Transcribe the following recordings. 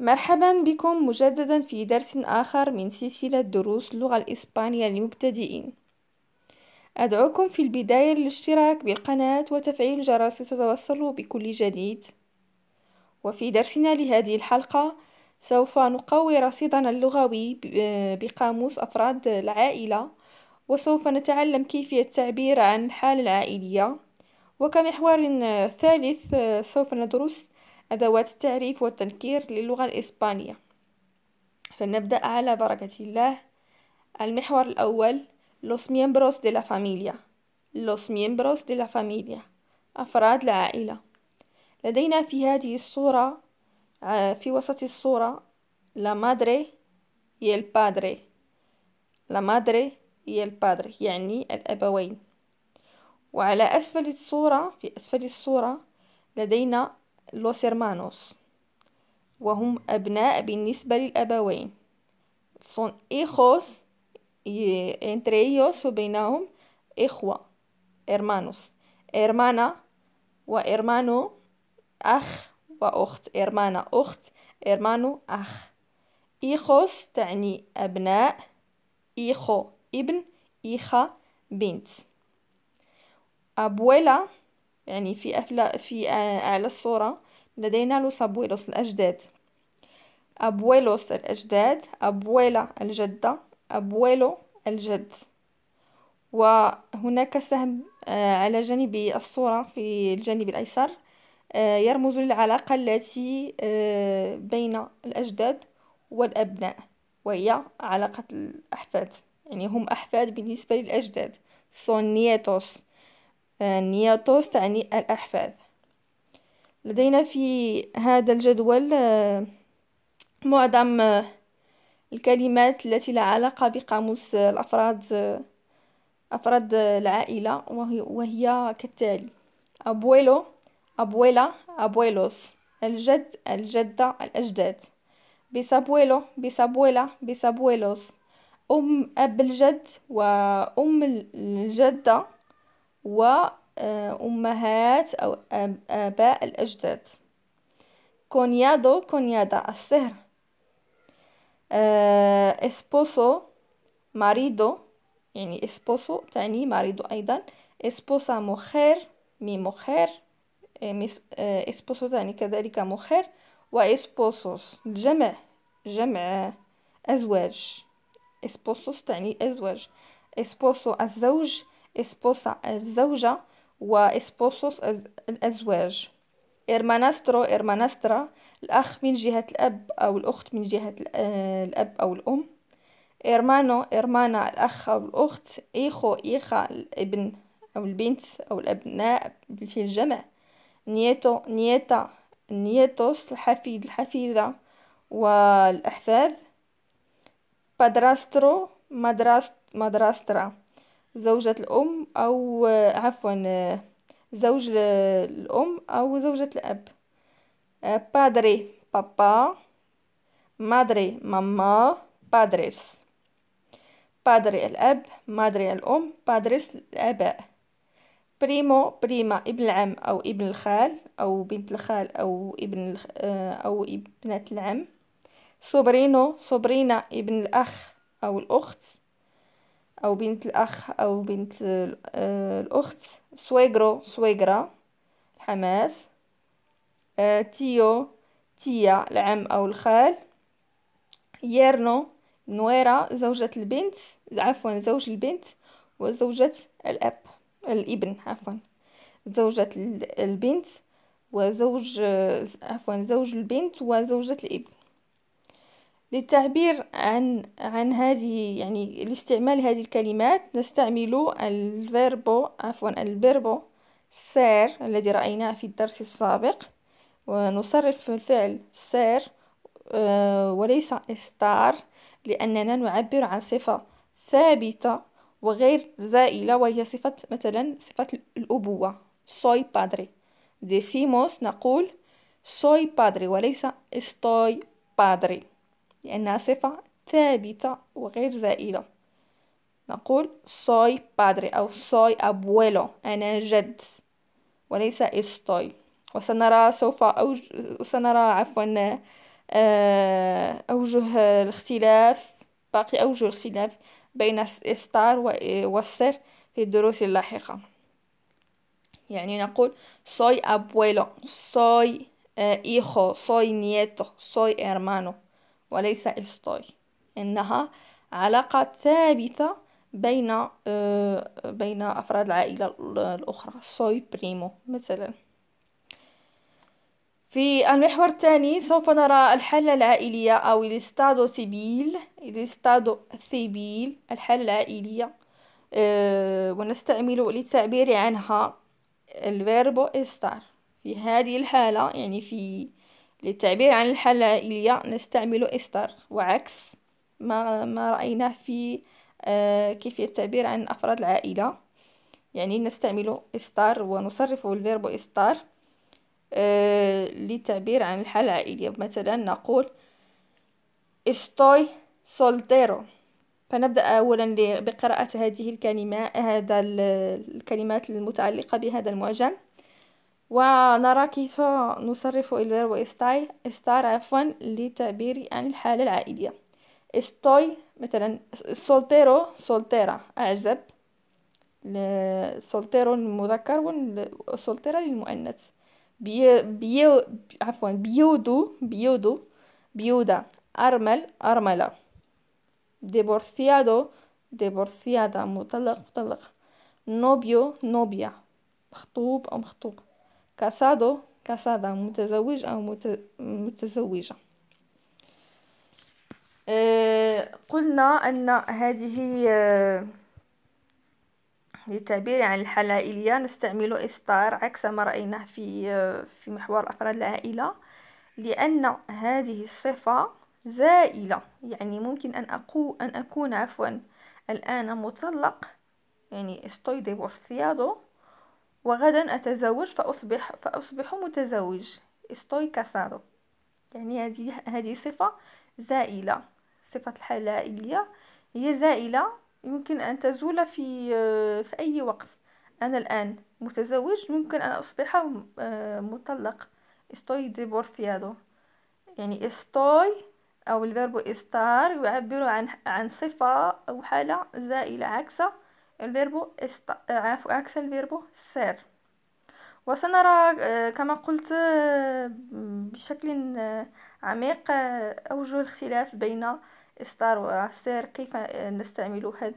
مرحبا بكم مجددا في درس آخر من سلسلة دروس اللغة الإسبانية للمبتدئين أدعوكم في البداية للاشتراك بالقناة وتفعيل الجرس لتتوصلوا بكل جديد وفي درسنا لهذه الحلقة سوف نقوي رصيدنا اللغوي بقاموس أفراد العائلة وسوف نتعلم كيفية التعبير عن الحالة العائلية وكمحور ثالث سوف ندرس أدوات التعريف والتنكير للغة الإسبانية فلنبدأ على بركة الله المحور الأول los miembros de la familia los miembros de la familia أفراد العائلة لدينا في هذه الصورة آه، في وسط الصورة la madre y el padre la madre y el padre يعني الأبوين وعلى أسفل الصورة في أسفل الصورة لدينا los hermanos وهم أبناء بالنسبة للأبوين son hijos y entre ellos وبينهم إخوة hermanos hermana و hermano أخ و أخت hermana أخت hermano أخ hijos تعني أبناء hijo ابن hija بنت أبويلا يعني في أفلا في أعلى الصورة لدينا لوس أبويلوس الأجداد أبويلوس الأجداد أبويلا الجدة أبويلو الجد وهناك سهم آه، على جانب الصورة في الجانب الأيسر آه، يرمز للعلاقة التي آه، بين الأجداد والأبناء وهي علاقة الأحفاد يعني هم أحفاد بالنسبة للأجداد سون نياتوس نياتوس تعني الأحفاد لدينا في هذا الجدول آه، معظم آه، الكلمات التي لا علاقة بقاموس آه، الأفراد أفراد العائلة وهي كالتالي أبويلو أبويلا أبويلوس الجد الجدة الأجداد بيسابويلو بيسابويلا بيسابويلوس أم أب الجد وأم الجدة و آه، أمهات أو آباء الأجداد كونيادو كونيادا السهر آه، إسبوسو ماريدو يعني إسبوسو تعني ماريدو أيضا إسبوسا مخير مي مخير آه، إسبوسو تعني كذلك مخير وإسبوسوس الجمع جمع أزواج إسبوسوس تعني أزواج إسبوسو الزوج إسبوسا الزوجة وإسبوسوس الأزواج إرماناسترو إرماناسترا الأخ من جهة الأب أو الأخت من جهة آه، الأب أو الأم إرمانو إرمانا الأخ أو الأخت إيخو إيخا الابن أو البنت أو الأبناء في الجمع نيتو نيتا نيتوس الحفيد الحفيدة والأحفاد بادراسترو مدراست مدراسترا زوجة الأم أو عفوا زوج الأم أو زوجة الأب بادري بابا مادري ماما بادريس بادري الأب مادري الأم بادريس الآباء بريمو بريما ابن العم أو ابن الخال أو بنت الخال أو ابن أو ابنة العم سوبرينو سوبرينا ابن الأخ أو الأخت او بنت الاخ او بنت آه، الاخت سويغرو سويغرا الحماس آه، تيو تيا العم او الخال يرنو نويرة زوجة البنت عفوا زوج البنت وزوجة الأب الابن عفوا زوجة البنت وزوج عفوا زوج البنت وزوجة الابن للتعبير عن عن هذه يعني لاستعمال هذه الكلمات نستعمل الفيربو عفوا الفيربو سير الذي رأيناه في الدرس السابق ونصرف الفعل سير آه، وليس استار لأننا نعبر عن صفة ثابتة وغير زائلة وهي صفة مثلا صفة الأبوة سوي بادري ديسيموس نقول سوي بادري وليس استوي بادري لأنها صفة ثابتة وغير زائلة نقول soy padre أو soy abuelo أنا جد وليس استوي وسنرى سوف أوج... سنرى عفوا آه، أوجه الاختلاف باقي أوجه الاختلاف بين استار والسر في الدروس اللاحقة يعني نقول soy abuelo soy آه، hijo soy nieto soy hermano وليس إستوي إنها علاقة ثابتة بين آه، بين أفراد العائلة الأخرى سوي بريمو مثلا في المحور الثاني سوف نرى الحالة العائلية أو الاستادو سيبيل الاستادو سيبيل الحالة العائلية آه، ونستعمل للتعبير عنها الفيربو استار في هذه الحالة يعني في للتعبير عن الحالة العائلية نستعمل إستر وعكس ما, ما رأيناه في آه، كيفية التعبير عن أفراد العائلة يعني نستعمل إستار ونصرف الفيرب إستار للتعبير آه، عن الحالة العائلية مثلا نقول استوي سولتيرو فنبدأ أولا بقراءة هذه الكلمة هذا الكلمات المتعلقة بهذا المعجم ونرى كيف نصرف الفيرب استاي استار عفوا لتعبير عن الحالة العائلية استوي مثلا سولتيرو سولتيرا أعزب سولتيرو المذكر والسولتيرا للمؤنث بيو, بيو عفوا بيودو بيودو بيودا أرمل أرملة ديبورسيادو ديبورسيادا مطلق مطلق نوبيو نوبيا مخطوب أو مخطوبة كاسادو كاسادا متزوج أو متزوجة قلنا أن هذه للتعبير عن الحلائلية نستعمل إسطار عكس ما رأيناه في في محور أفراد العائلة لأن هذه الصفة زائلة يعني ممكن أن, أقو أن أكون عفوا الآن مطلق يعني استوي ديفورسيادو وغدا أتزوج فأصبح فأصبح متزوج استوي كاسادو يعني هذه هذه صفة زائلة صفة الحالة العائلية هي زائلة يمكن أن تزول في في أي وقت أنا الآن متزوج يمكن أن أصبح آه، مطلق استوي ديبورسيادو يعني استوي أو الفيربو استار يعبر عن عن صفة أو حالة زائلة عكسة Eh, الفيربو است... عفوا عكس الفيربو سير وسنرى آه، كما قلت آه، بشكل آه، عميق أوجه الاختلاف بين إستار وسير كيف نستعمل هاد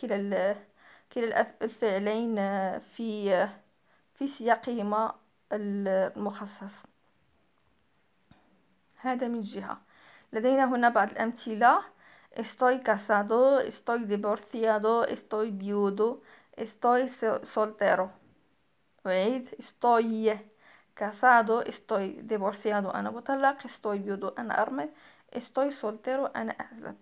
كلا كلا الفعلين في في سياقهما المخصص هذا من جهة لدينا هنا بعض الأمثلة Estoy casado, estoy divorciado, estoy viudo, estoy soltero. Estoy eh, casado, estoy divorciado, أنا estoy viudo, أنا estoy soltero, En أعزب.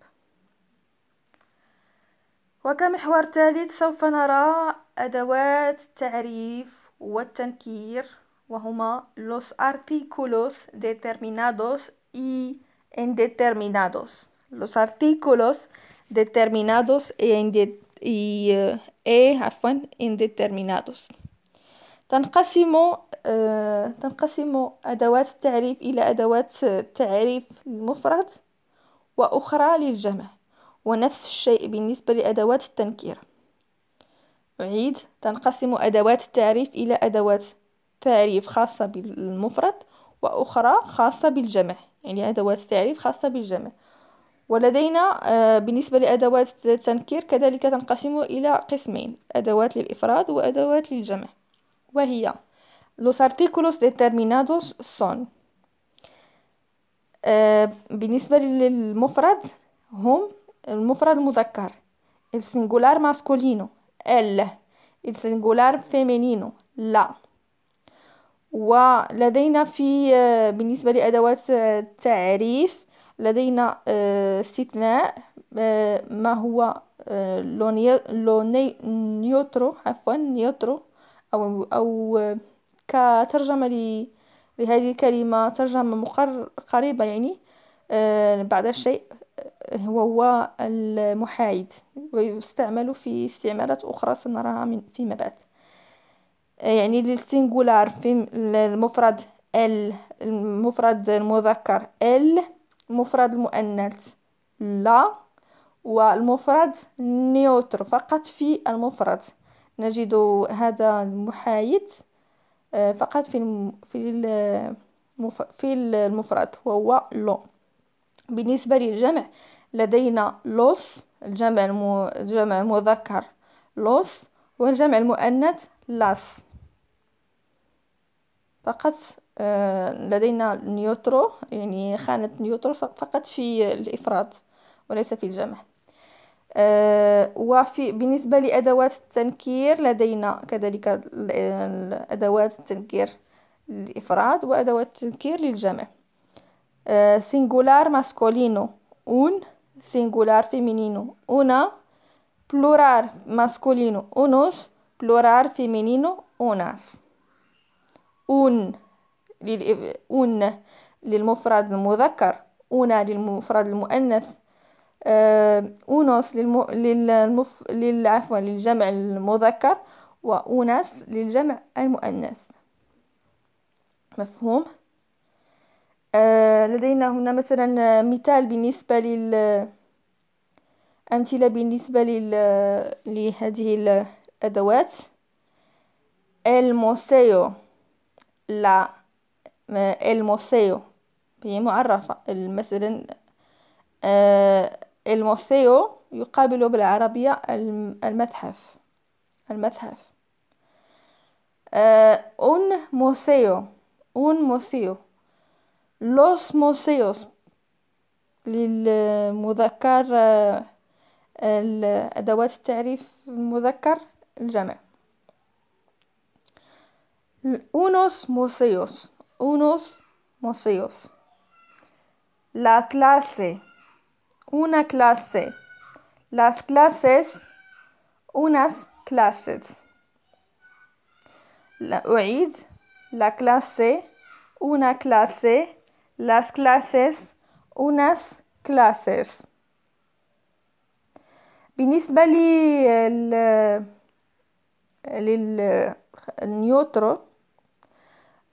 وكمحور ثالث سوف نرى أدوات والتنكير وهما los artículos determinados y indeterminados. los artículos determinados eh, e, inde y, e عفوا indeterminados تنقسم آه، تنقسم أدوات التعريف إلى أدوات تعريف المفرد وأخرى للجمع ونفس الشيء بالنسبة لأدوات التنكير أعيد تنقسم أدوات التعريف إلى أدوات تعريف خاصة بالمفرد وأخرى خاصة بالجمع يعني أدوات التعريف خاصة بالجمع ولدينا آه، بالنسبة لأدوات التنكير كذلك تنقسم إلى قسمين أدوات للإفراد وأدوات للجمع وهي los artículos determinados son آه، بالنسبة للمفرد هم المفرد المذكر el singular masculino el el singular femenino la ولدينا في آه، بالنسبة لأدوات التعريف لدينا آه، استثناء آه، ما هو آه، نيوترو عفوا نيوترو أو, أو كترجمة لهذه الكلمة ترجمة مقر قريبة يعني بعد الشيء وهو المحايد ويستعمل في استعمالات أخرى سنراها من فيما بعد يعني للسينجولار في المفرد ال المفرد المذكر ال مفرد المؤنث لا والمفرد نيوتر فقط في المفرد نجد هذا المحايد آه، فقط في في في المفرد وهو لو بالنسبة للجمع لدينا لوس الجمع الجمع المذكر لوس والجمع المؤنث لاس فقط آه، لدينا نيوترو يعني خانة نيوترو فقط في الإفراد وليس في الجمع آه، وفي بالنسبة لأدوات التنكير لدينا كذلك أدوات التنكير للإفراد وأدوات التنكير للجمع سينجولار ماسكولينو اون سينجولار فيمينينو اونا بلورار ماسكولينو اونوس بلورار فيمينينو اوناس اون أون للمفرد المذكر أونا للمفرد المؤنث آه، أونوس للم... للمف... للعفو عفوا للجمع المذكر وأونس للجمع المؤنث مفهوم آه لدينا هنا مثلا مثال بالنسبة لل أمثلة بالنسبة لل... لهذه الأدوات الموسيو لا الموسيو هي معرفة مثلا آه، الموسيو يقابل بالعربية المتحف المتحف آه، un museo un museo los museos للمذكر آه، أدوات التعريف المذكر الجمع unos museos unos museos. La clase, una clase. Las clases, unas clases. La la clase, una clase. Las clases, unas clases. بالنسبة el neutro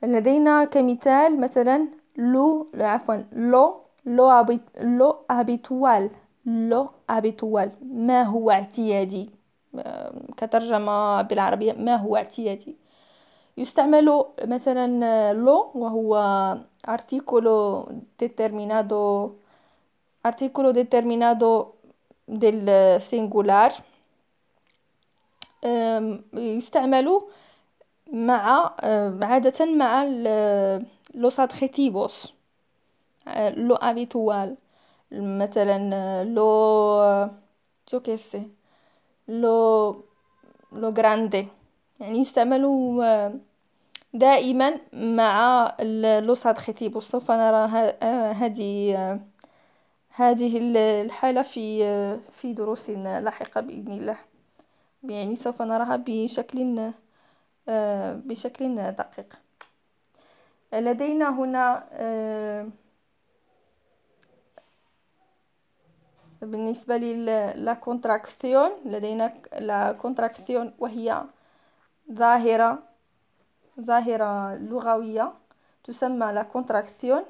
لدينا كمثال مثلا لو عفوا لو لو أبيت لو أبيتوال لو أبيتوال ما هو اعتيادي كترجمة بالعربية ما هو اعتيادي يستعمل مثلا لو وهو ارتيكولو determinato ارتيكولو determinato ديال سينغولار يستعمل مع آه، عادة مع آه، لو سادخيتيبوس آه، لو ابيتوال مثلا لو شو كيسي لو لو غراندي يعني يستعملوا دائما مع لو سادخيتيبوس سوف نرى هذه هذه الحالة في في دروس لاحقة بإذن الله يعني سوف نراها بشكل آه، بشكل دقيق لدينا هنا آه، بالنسبة للا كونتراكسيون لدينا لا كونتراكسيون وهي ظاهرة ظاهرة لغوية تسمى لا كونتراكسيون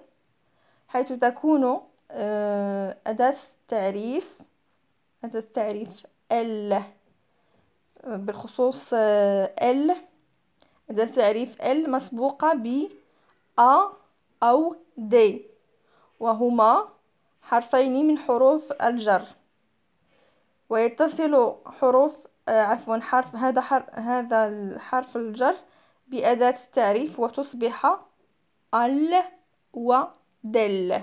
حيث تكون آه، أداة تعريف أداة تعريف ال بالخصوص ال هذا تعريف ال مسبوقة ب أ أو دي وهما حرفين من حروف الجر ويتصل حروف آه، عفوا حرف هذا حرف هذا الحرف الجر بأداة التعريف وتصبح ال و دل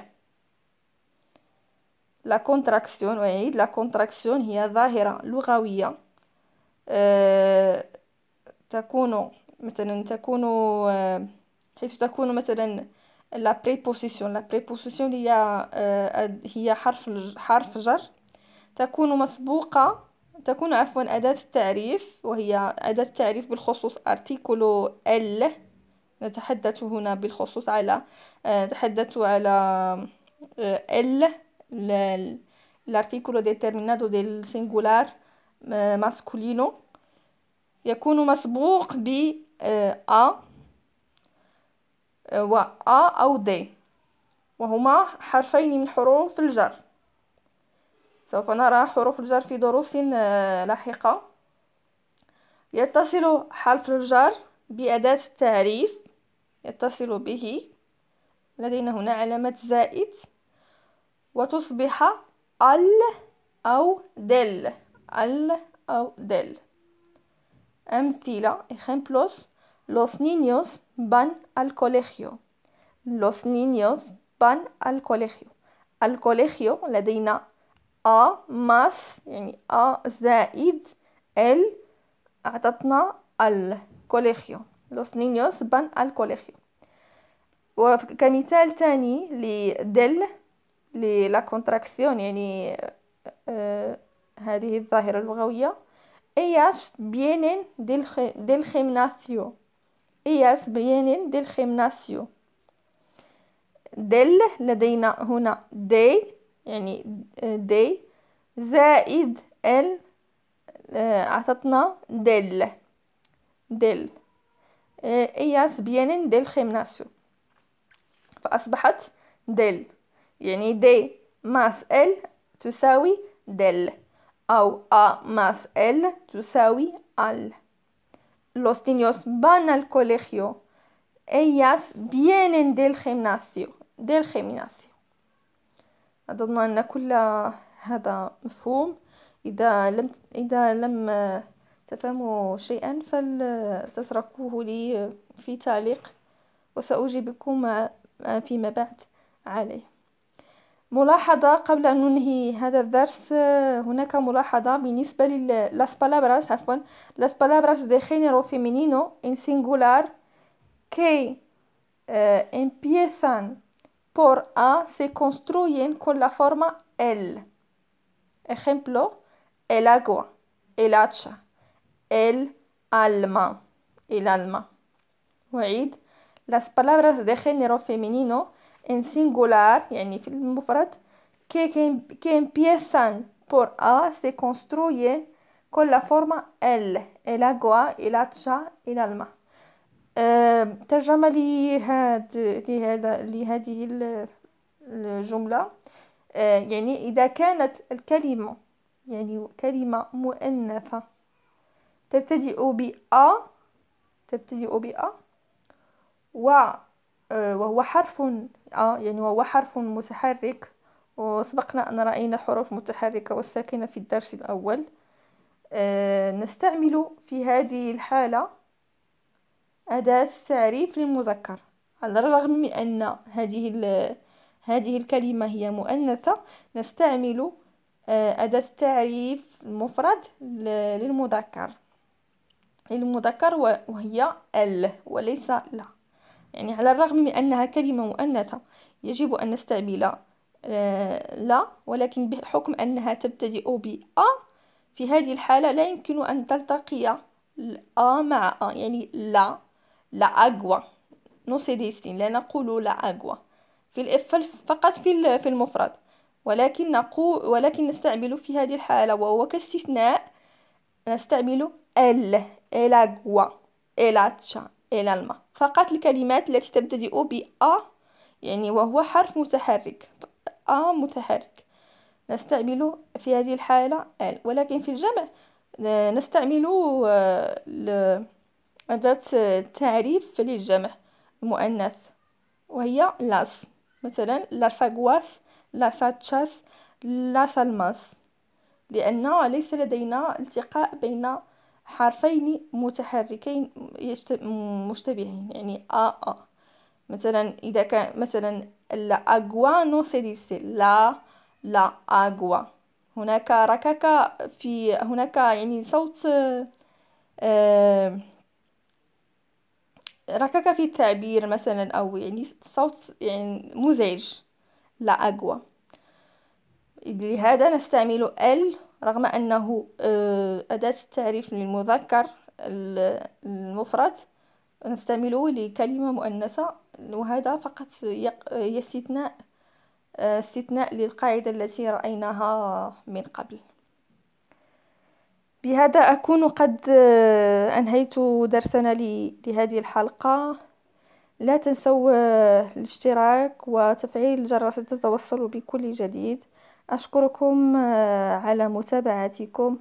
لا كونتراكسيون أعيد لا كونتراكسيون هي ظاهرة لغوية أه تكون مثلا تكون آه، حيث تكون مثلا لا بريبوزيسيون لا بريبوزيسيون هي آه، هي حرف حرف جر تكون مسبوقة تكون عفوا أداة التعريف وهي أداة التعريف بالخصوص أرتيكولو ال نتحدث هنا بالخصوص على آه، نتحدث على ال l'articolo determinato ديال سينغولار ماسكولينو يكون مسبوق ب آه، أ آه، و أ أو د وهما حرفين من حروف الجر سوف نرى حروف الجر في دروس آه، لاحقة يتصل حرف الجر بأداة التعريف يتصل به لدينا هنا علامة زائد وتصبح ال أو دل ال أو دل أمثلة ejemplos. Los niños van al colegio. Los niños van al colegio. Al colegio لدينا a más يعني a زائد ال أعطتنا al colegio. Los niños van al colegio. وكمثال تاني لدل للا contracción يعني آه هذه الظاهرة اللغوية Ellas vienen del, del gimnasio. Ellas vienen del gimnasio. دل لدينا هنا دي يعني دي زائد ال عطتنا دل دل إياس بيانين دل خيمناسيو فأصبحت دل يعني دي ماس ال تساوي دل أو A más L تساوي al. Los niños van al colegio. Ellas vienen del gimnasio. Del gimnasio. أظن أن كل هذا مفهوم إذا لم إذا لم تفهموا شيئا فلتتركوه لي في تعليق وسأجيبكم فيما بعد عليه ملاحظة قبل las palabras de género femenino en singular que eh, empiezan por a se construyen con la forma el. Ejemplo, el agua, el hacha, el alma, el alma. Las palabras de género femenino ان سينغولار يعني في المفرد كي كان بيسان بور ا سي كونستروي كل فورما forma ال el agua el hacha el alma ترجمة لهاد لهذا لهذه الجملة يعني إذا كانت الكلمة يعني كلمة مؤنثة تبتدئ ب أ تبتدئ ب أ و آه، وهو حرف آه يعني وهو حرف متحرك وسبقنا أن رأينا الحروف المتحركة والساكنة في الدرس الأول آه، نستعمل في هذه الحالة أداة التعريف للمذكر على الرغم من أن هذه هذه الكلمة هي مؤنثة نستعمل آه، أداة التعريف المفرد للمذكر المذكر وهي ال وليس لا يعني على الرغم من أنها كلمة مؤنثة يجب أن نستعمل آه، لا ولكن بحكم أنها تبتدئ ب أ في هذه الحالة لا يمكن أن تلتقي أ مع أ يعني لا لا أقوى نو لا نقول لا أقوى في الإف فقط في في المفرد ولكن نقول ولكن نستعمل في هذه الحالة وهو كاستثناء نستعمل ال الاغوا الاتشا إلى الماء فقط الكلمات التي تبتدئ ب أ يعني وهو حرف متحرك أ متحرك نستعمل في هذه الحالة ال ولكن في الجمع آه، نستعمل آه، أداة التعريف للجمع المؤنث وهي لاس مثلا لاس أغواس لاس تشاس لاس الماس لأن ليس لدينا التقاء بين حرفين متحركين مشتبهين يعني ا ا مثلا اذا كان مثلا لا اغوا نو سيديسي لا لا اغوا هناك ركاكة في هناك يعني صوت آه ركاكة في التعبير مثلا أو يعني صوت يعني مزعج لا أقوى لهذا نستعمل ال رغم أنه آه، أداة التعريف للمذكر المفرد نستعمله لكلمة مؤنثة وهذا فقط يستثناء آه، استثناء للقاعدة التي رأيناها من قبل بهذا أكون قد آه، أنهيت درسنا لهذه الحلقة لا تنسوا الاشتراك وتفعيل جرس التوصل بكل جديد أشكركم آه، على متابعتكم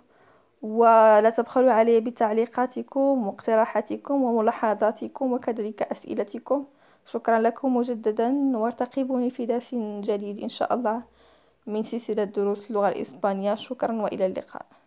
ولا تبخلوا علي بتعليقاتكم واقتراحاتكم وملاحظاتكم وكذلك أسئلتكم شكرا لكم مجددا وارتقبوني في درس جديد إن شاء الله من سلسلة دروس اللغة الإسبانية شكرا وإلى اللقاء